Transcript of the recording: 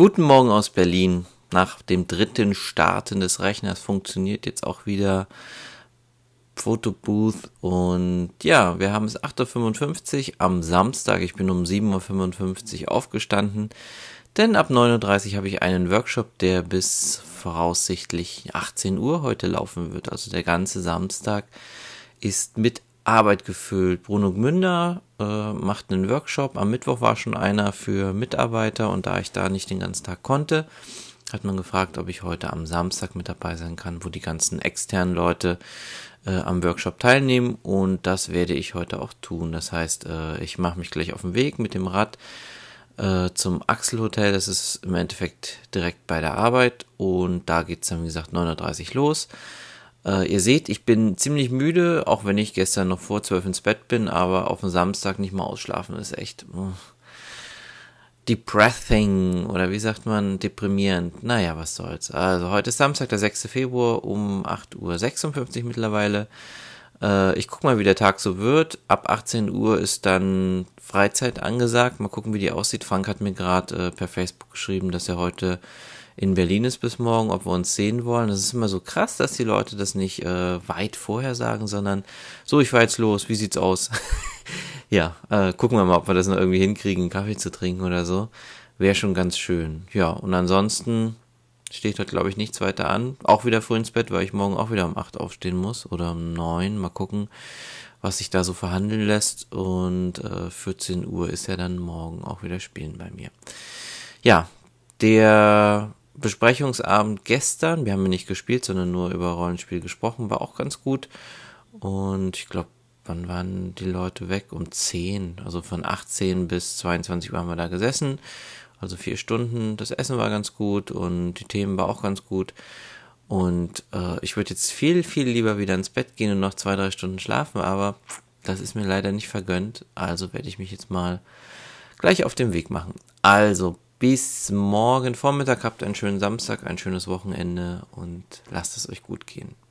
Guten Morgen aus Berlin. Nach dem dritten Starten des Rechners funktioniert jetzt auch wieder Fotobooth. Und ja, wir haben es 8.55 Uhr am Samstag. Ich bin um 7.55 Uhr aufgestanden. Denn ab 9.30 Uhr habe ich einen Workshop, der bis voraussichtlich 18 Uhr heute laufen wird. Also der ganze Samstag ist mit Arbeit gefüllt. Bruno Gmünder äh, macht einen Workshop. Am Mittwoch war schon einer für Mitarbeiter und da ich da nicht den ganzen Tag konnte, hat man gefragt, ob ich heute am Samstag mit dabei sein kann, wo die ganzen externen Leute äh, am Workshop teilnehmen und das werde ich heute auch tun. Das heißt, äh, ich mache mich gleich auf den Weg mit dem Rad äh, zum Axel-Hotel. Das ist im Endeffekt direkt bei der Arbeit und da geht es dann, wie gesagt, 9.30 Uhr los. Äh, ihr seht, ich bin ziemlich müde, auch wenn ich gestern noch vor zwölf ins Bett bin, aber auf dem Samstag nicht mal ausschlafen ist echt uh, depressing oder wie sagt man, deprimierend. Naja, was soll's. Also heute ist Samstag, der 6. Februar um 8.56 Uhr mittlerweile. Äh, ich guck mal, wie der Tag so wird. Ab 18 Uhr ist dann Freizeit angesagt. Mal gucken, wie die aussieht. Frank hat mir gerade äh, per Facebook geschrieben, dass er heute in Berlin ist bis morgen, ob wir uns sehen wollen. Das ist immer so krass, dass die Leute das nicht äh, weit vorher sagen, sondern so, ich war jetzt los, wie sieht's aus? ja, äh, gucken wir mal, ob wir das noch irgendwie hinkriegen, einen Kaffee zu trinken oder so. Wäre schon ganz schön. Ja, und ansonsten Steht heute, glaube ich, nichts weiter an. Auch wieder früh ins Bett, weil ich morgen auch wieder um 8 aufstehen muss oder um 9. Mal gucken, was sich da so verhandeln lässt. Und äh, 14 Uhr ist ja dann morgen auch wieder Spielen bei mir. Ja, der Besprechungsabend gestern, wir haben ja nicht gespielt, sondern nur über Rollenspiel gesprochen, war auch ganz gut. Und ich glaube, wann waren die Leute weg? Um 10, also von 18 bis 22 Uhr haben wir da gesessen also vier Stunden. Das Essen war ganz gut und die Themen war auch ganz gut. Und äh, ich würde jetzt viel, viel lieber wieder ins Bett gehen und noch zwei, drei Stunden schlafen, aber das ist mir leider nicht vergönnt. Also werde ich mich jetzt mal gleich auf den Weg machen. Also bis morgen Vormittag habt einen schönen Samstag, ein schönes Wochenende und lasst es euch gut gehen.